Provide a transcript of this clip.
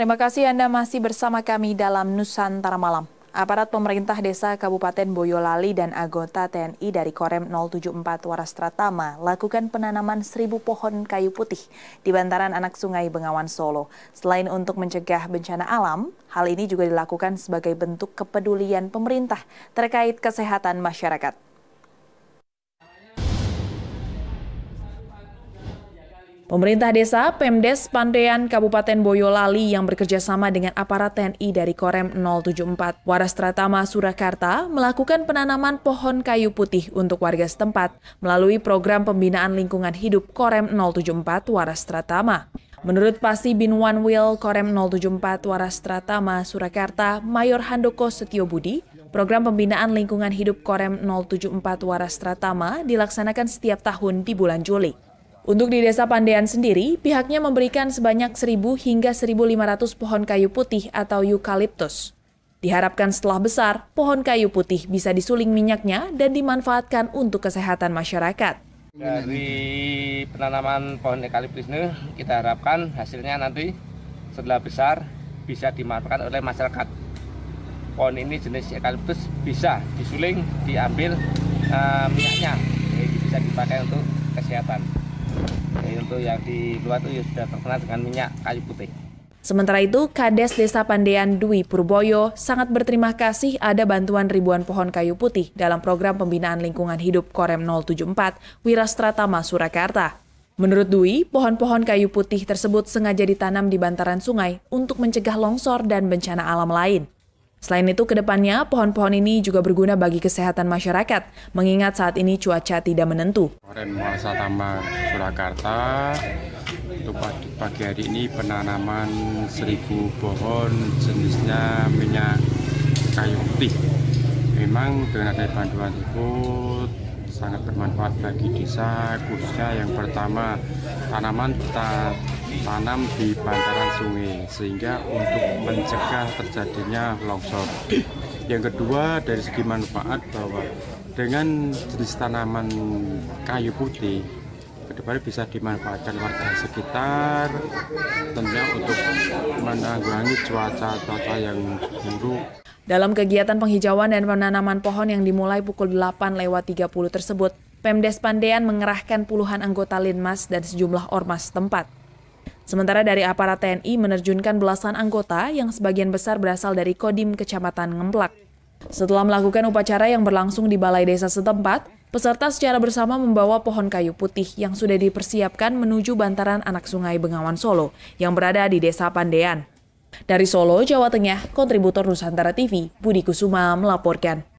Terima kasih Anda masih bersama kami dalam Nusantara Malam. Aparat pemerintah desa Kabupaten Boyolali dan anggota TNI dari Korem 074 Warastratama lakukan penanaman seribu pohon kayu putih di bantaran anak sungai Bengawan Solo. Selain untuk mencegah bencana alam, hal ini juga dilakukan sebagai bentuk kepedulian pemerintah terkait kesehatan masyarakat. Pemerintah desa, Pemdes Pandean Kabupaten Boyolali yang bekerja sama dengan aparat TNI dari Korem 074 Waras Tratama Surakarta melakukan penanaman pohon kayu putih untuk warga setempat melalui program pembinaan lingkungan hidup Korem 074 Waras Tratama. Menurut Pasi Binwan Wil Korem 074 Waras Tratama Surakarta, Mayor Handoko Setiobudi, Program Pembinaan Lingkungan Hidup Korem 074 Waras Tratama dilaksanakan setiap tahun di bulan Juli. Untuk di Desa Pandean sendiri, pihaknya memberikan sebanyak 1.000 hingga 1.500 pohon kayu putih atau eukaliptus. Diharapkan setelah besar, pohon kayu putih bisa disuling minyaknya dan dimanfaatkan untuk kesehatan masyarakat. Dari penanaman pohon eukaliptus ini, kita harapkan hasilnya nanti setelah besar bisa dimanfaatkan oleh masyarakat. Pohon ini jenis eukaliptus bisa disuling, diambil uh, minyaknya, jadi bisa dipakai untuk kesehatan untuk yang di luar itu ya sudah terkenal dengan minyak kayu putih. Sementara itu, Kades Desa Pandean Dwi Purboyo sangat berterima kasih ada bantuan ribuan pohon kayu putih dalam program pembinaan lingkungan hidup Korem 074 Wirastratama Surakarta. Menurut Dwi, pohon-pohon kayu putih tersebut sengaja ditanam di bantaran sungai untuk mencegah longsor dan bencana alam lain. Selain itu, kedepannya pohon-pohon ini juga berguna bagi kesehatan masyarakat, mengingat saat ini cuaca tidak menentu. Kemarin masa tambah Surakarta, untuk pagi hari ini penanaman seribu pohon jenisnya minyak kayu putih. Memang dengan ada bantuan itu sangat bermanfaat bagi desa khususnya yang pertama tanaman kita tanam di bantaran sungai sehingga untuk mencegah terjadinya longsor. Yang kedua dari segi manfaat bahwa dengan jenis tanaman kayu putih kedepannya bisa dimanfaatkan warga sekitar tentunya untuk menanggulangi cuaca-cuaca yang buruk. Dalam kegiatan penghijauan dan penanaman pohon yang dimulai pukul 8 lewat 30 tersebut, Pemdes Pandean mengerahkan puluhan anggota Linmas dan sejumlah ormas tempat. Sementara dari aparat TNI menerjunkan belasan anggota yang sebagian besar berasal dari Kodim Kecamatan Ngemplak. Setelah melakukan upacara yang berlangsung di Balai Desa setempat, peserta secara bersama membawa pohon kayu putih yang sudah dipersiapkan menuju bantaran anak sungai Bengawan Solo yang berada di Desa Pandean. Dari Solo, Jawa Tengah, kontributor Nusantara TV, Budi Kusuma melaporkan.